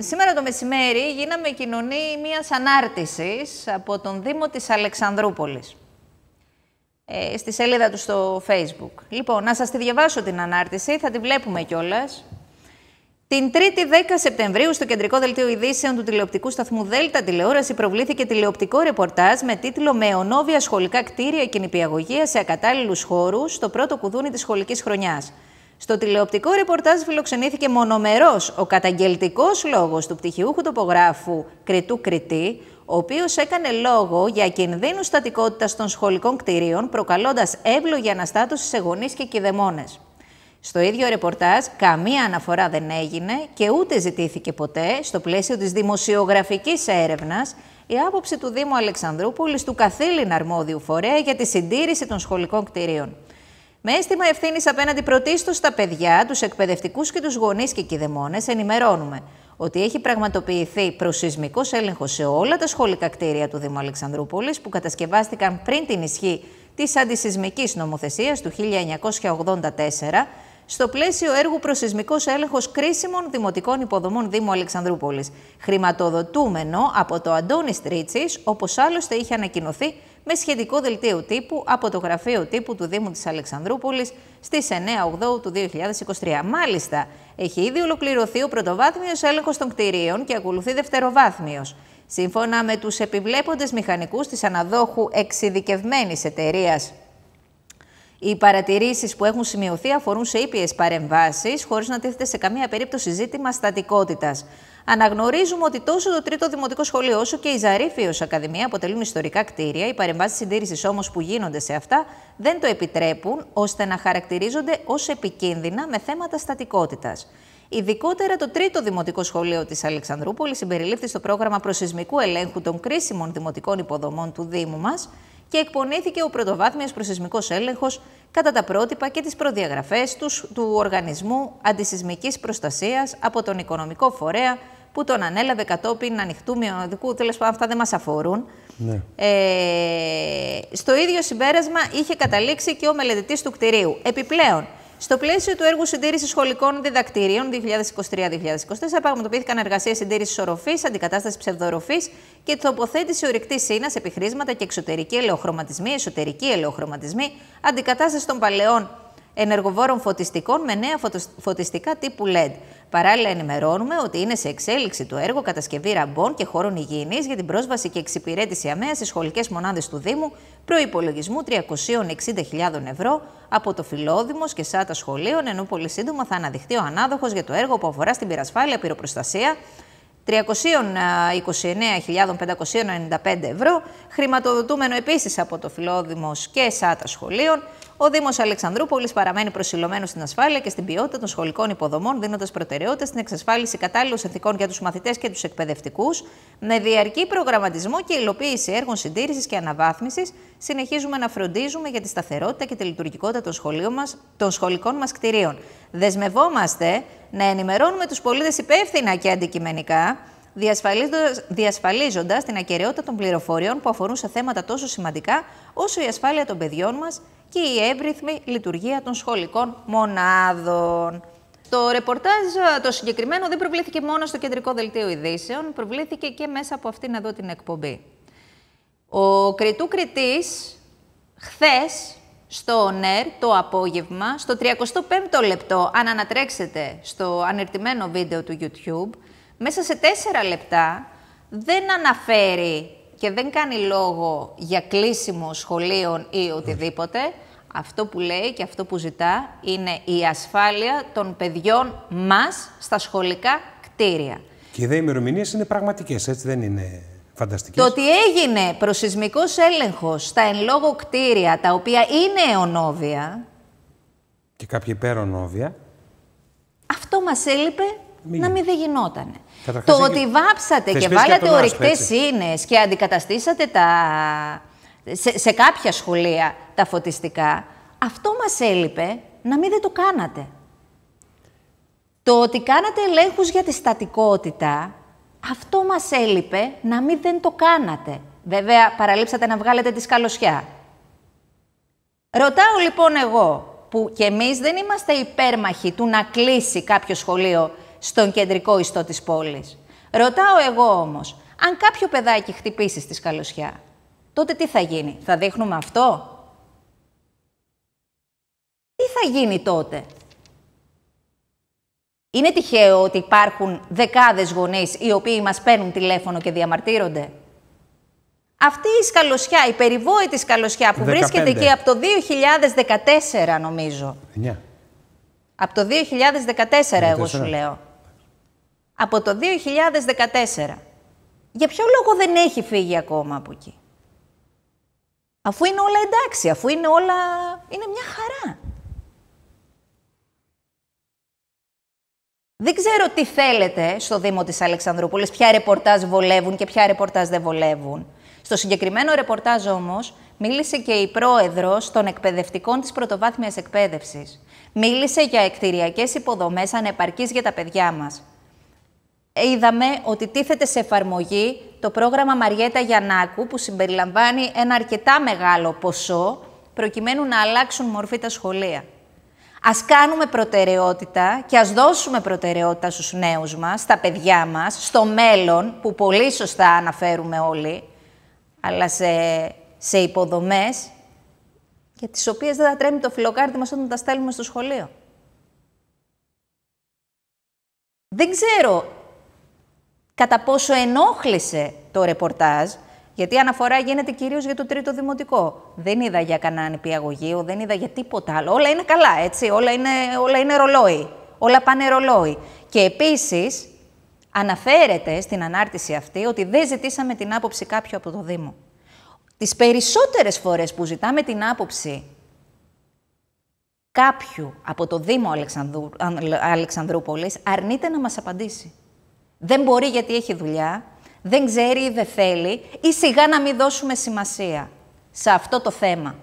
Σήμερα το μεσημέρι γίναμε κοινωνή μιας ανάρτησης από τον Δήμο της Αλεξανδρούπολης. Ε, στη σελίδα του στο Facebook. Λοιπόν, να σας τη διαβάσω την ανάρτηση, θα τη βλέπουμε κιόλας. Την 3η 10 Σεπτεμβρίου στο κεντρικό δελτίο ειδήσεων του τηλεοπτικού σταθμού Δέλτα Τηλεόραση προβλήθηκε τηλεοπτικό ρεπορτάζ με τίτλο Με ονόβια σχολικά κτίρια και νηπιαγωγία σε ακατάλληλους χώρους στο πρώτο κουδούνι της σχολικής χρονιάς. Στο τηλεοπτικό ρεπορτάζ φιλοξενήθηκε μονομερός ο καταγγελτικός λόγος του πτυχιούχου τοπογράφου Κριτού Κριτή, ο οποίος έκανε λόγο για κινδύνους στατικότητας των σχολικών κτηρίων, προκαλώντας εύλογη αναστάτωση σε γονείς και κηδεμόνες. Στο ίδιο ρεπορτάζ καμία αναφορά δεν έγινε και ούτε ζητήθηκε ποτέ στο πλαίσιο της δημοσιογραφικής έρευνας η άποψη του Δήμου Αλεξανδρούπολης του καθήλυνα αρμόδιου φορέα για τη συντήρηση των σχολικών κτηρίων. Με αίσθημα ευθύνης απέναντι πρωτίστως στα παιδιά, τους εκπαιδευτικούς και τους γονείς και κυδεμόνες, ενημερώνουμε ότι έχει πραγματοποιηθεί προσυσμικός έλεγχος σε όλα τα σχολικά κτίρια του Δήμου Αλεξανδρούπολης που κατασκευάστηκαν πριν την ισχύ της αντισυσμικής νομοθεσίας του 1984 στο πλαίσιο έργου Προσυσμικός Έλεγχος Κρίσιμων Δημοτικών Υποδομών Δήμου Αλεξανδρούπολης, χρηματοδοτούμενο από το Αντώνης Τρίτσι, όπως άλλωστε είχε ανακοινωθεί με σχετικό δελτίο τύπου από το Γραφείο Τύπου του Δήμου της Αλεξανδρούπολης στις 9 του 2023. Μάλιστα, έχει ήδη ολοκληρωθεί ο πρωτοβάθμιος έλεγχος των κτηρίων και ακολουθεί δευτεροβάθμιος. Σύμφωνα με τους επιβλέποντες μηχανικούς της αναδόχου εξειδικευμένης εταιρείας. Οι παρατηρήσεις που έχουν σημειωθεί αφορούν σε ήπιες παρεμβάσεις, χωρίς να τίθεται σε καμία περίπτωση ζήτημα στατικότητας. Αναγνωρίζουμε ότι τόσο το Τρίτο Δημοτικό Σχολείο όσο και η Ζαρίφιος Ακαδημία αποτελούν ιστορικά κτίρια. Οι παρεμβάσεις συντήρησης όμως που γίνονται σε αυτά δεν το επιτρέπουν ώστε να χαρακτηρίζονται ως επικίνδυνα με θέματα στατικότητας. Ειδικότερα το τρίτο δημοτικό σχολείο της Αλεξανδρούπολης συμπεριλήφθη στο πρόγραμμα προσεσμικού ελέγχου των κρίσιμων δημοτικών υποδομών του Δήμου μας και εκπονήθηκε ο πρωτοβάθμιο προσεσμικός Έλεγχος κατά τα πρότυπα και τις προδιαγραφές τους, του Οργανισμού αντισυσμικής Προστασίας από τον Οικονομικό Φορέα που τον ανέλαβε κατόπιν ανοιχτού μειονοτικού. τέλος πάντων αυτά δεν μας αφορούν. Ναι. Ε, στο ίδιο συμπέρασμα είχε καταλήξει και ο μελετητής του κτηρίου. Επιπλέον, στο πλαίσιο του έργου συντήρησης σχολικών διδακτηρίων 2023-2024, πραγματοποιήθηκαν εργασίες συντήρησης οροφής, αντικατάστασης ψευδοροφής και τοποθέτηση ορυκτής σύνας, επιχρήσματα και εξωτερική ελαιοχρωματισμοί, εσωτερική ελαιοχρωματισμοί, αντικατάσταση των παλαιών ενεργοβόρων φωτιστικών με νέα φωτιστικά τύπου LED. Παράλληλα, ενημερώνουμε ότι είναι σε εξέλιξη το έργο κατασκευή ραμπών και χώρων υγιεινής για την πρόσβαση και εξυπηρέτηση αμέσως στι σχολικές μονάδες του Δήμου προπολογισμού 360.000 ευρώ από το Φιλόδημο και ΣΑΤΑ Σχολείων, ενώ πολύ σύντομα θα αναδειχθεί ο ανάδοχος για το έργο που αφορά στην πυρασφάλεια, πυροπροστασία, 329.595 ε, ευρώ, χρηματοδοτούμενο επίσης από το Φιλόδημος και ΣΑΤΑ σχολείων, ο Δήμος Αλεξανδρούπολης παραμένει προσιλωμένος στην ασφάλεια και στην ποιότητα των σχολικών υποδομών, δίνοντας προτεραιότητα στην εξασφάλιση κατάλληλων συνθηκών για τους μαθητές και τους εκπαιδευτικούς, με διαρκή προγραμματισμό και υλοποίηση έργων συντήρησης και αναβάθμισης, Συνεχίζουμε να φροντίζουμε για τη σταθερότητα και τη λειτουργικότητα των, μας, των σχολικών μας κτηρίων. Δεσμευόμαστε να ενημερώνουμε τους πολίτες υπεύθυνα και αντικειμενικά, διασφαλίζοντας, την ακαιρεότητα των πληροφοριών που αφορούν σε θέματα τόσο σημαντικά όσο η ασφάλεια των παιδιών μας και η εύρυθμη λειτουργία των σχολικών μονάδων. Το ρεπορτάζ το συγκεκριμένο δεν προβλήθηκε μόνο στο κεντρικό δελτίο ειδήσεων, προβλήθηκε και μέσα από αυτήν εδώ την εκπομπή. Ο Κρητού Κρητής, χθες στο ΝΕΡ το απόγευμα, στο 35ο λεπτό, αν ανατρέξετε στο ανερτημένο βίντεο του YouTube, μέσα σε 4 λεπτά δεν αναφέρει και δεν κάνει λόγο για κλείσιμο σχολείων ή οτιδήποτε. Αυτό που λέει και αυτό που ζητά είναι η ασφάλεια των παιδιών μας στα σχολικά κτίρια. Και οι ημερομηνίες είναι πραγματικές, έτσι δεν είναι... Το ότι έγινε προσυσμικός έλεγχος στα εν λόγω κτίρια, τα οποία είναι αιωνόβια... Και κάποια υπερονόβια. Αυτό μας έλειπε να μην δεν γινότανε. το ότι βάψατε και βάλατε ορυκτές ίνες και αντικαταστήσατε τα... σε, σε κάποια σχολεία τα φωτιστικά, αυτό μας έλειπε να μην δεν το κάνατε. Το ότι κάνατε ελέγχους για τη στατικότητα αυτό μας έλειπε να μην δεν το κάνατε. Βέβαια, παραλείψατε να βγάλετε τη σκαλωσιά. Ρωτάω λοιπόν εγώ, που κι εμείς δεν είμαστε υπέρμαχοι του να κλείσει κάποιο σχολείο στον κεντρικό ιστό της πόλης. Ρωτάω εγώ όμως, αν κάποιο παιδάκι χτυπήσει στη σκαλωσιά, τότε τι θα γίνει, θα δείχνουμε αυτό. Τι θα γίνει τότε, είναι τυχαίο ότι υπάρχουν δεκάδες γονείς οι οποίοι μας παίρνουν τηλέφωνο και διαμαρτύρονται. Αυτή η σκαλωσιά, η περιβόητη σκαλωσιά που 15. βρίσκεται εκεί από το 2014 νομίζω. Από το 2014 εγώ σου λέω. Από το 2014. Για ποιο λόγο δεν έχει φύγει ακόμα από εκεί. Αφού είναι όλα εντάξει, αφού είναι όλα... είναι μια χαρά. Δεν ξέρω τι θέλετε στο Δήμο της Αλεξανδρούπολης, ποια ρεπορτάζ βολεύουν και ποια ρεπορτάζ δεν βολεύουν. Στο συγκεκριμένο ρεπορτάζ όμως μίλησε και η πρόεδρος των εκπαιδευτικών της πρωτοβάθμιας εκπαίδευσης. Μίλησε για εκτηριακές υποδομές ανεπαρκής για τα παιδιά μας. Είδαμε ότι τίθεται σε εφαρμογή το πρόγραμμα Μαριέτα Γιαννάκου που συμπεριλαμβάνει ένα αρκετά μεγάλο ποσό προκειμένου να αλλάξουν μορφή τα σχολεία. Ας κάνουμε προτεραιότητα και ας δώσουμε προτεραιότητα στους νέους μας, στα παιδιά μας, στο μέλλον, που πολύ σωστά αναφέρουμε όλοι, αλλά σε, σε υποδομές για τις οποίες δεν θα τρέμει το φιλοκάρτι μας όταν τα στέλνουμε στο σχολείο. Δεν ξέρω κατά πόσο ενόχλησε το ρεπορτάζ, γιατί η αναφορά γίνεται κυρίως για το τρίτο δημοτικό. Δεν είδα για κανένα ανεπιαγωγείο, δεν είδα για τίποτα άλλο. Όλα είναι καλά, έτσι. Όλα είναι, όλα είναι ρολόι. Όλα πάνε ρολόι. Και επίσης αναφέρεται στην ανάρτηση αυτή ότι δεν ζητήσαμε την άποψη κάποιου από το Δήμο. Τις περισσότερες φορές που ζητάμε την άποψη κάποιου από το Δήμο Αλεξανδρου... Αλεξανδρούπολης αρνείται να μας απαντήσει. Δεν μπορεί γιατί έχει δουλειά, δεν ξέρει ή δεν θέλει ή σιγά να μην δώσουμε σημασία σε αυτό το θέμα.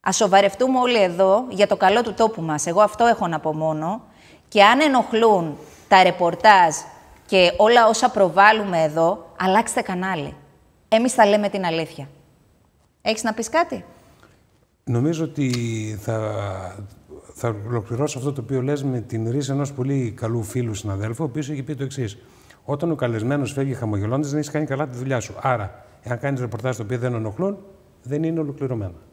Ας σοβαρευτούμε όλοι εδώ για το καλό του τόπου μας. Εγώ αυτό έχω να πω μόνο. Και αν ενοχλούν τα ρεπορτάζ και όλα όσα προβάλλουμε εδώ, αλλάξτε κανάλι. Εμείς θα λέμε την αλήθεια. Έχεις να πεις κάτι? Νομίζω ότι θα, θα ολοκληρώσω αυτό το οποίο λες με την ρίση ενός πολύ καλού φίλου συναδέλφου, ο οποίος έχει πει το εξής. Όταν ο καλεσμένος φεύγει χαμογελώντας, δεν έχει κάνει καλά τη δουλειά σου. Άρα, εάν κάνεις ρεπορτάζ το οποίο δεν ενοχλούν, δεν είναι ολοκληρωμένα.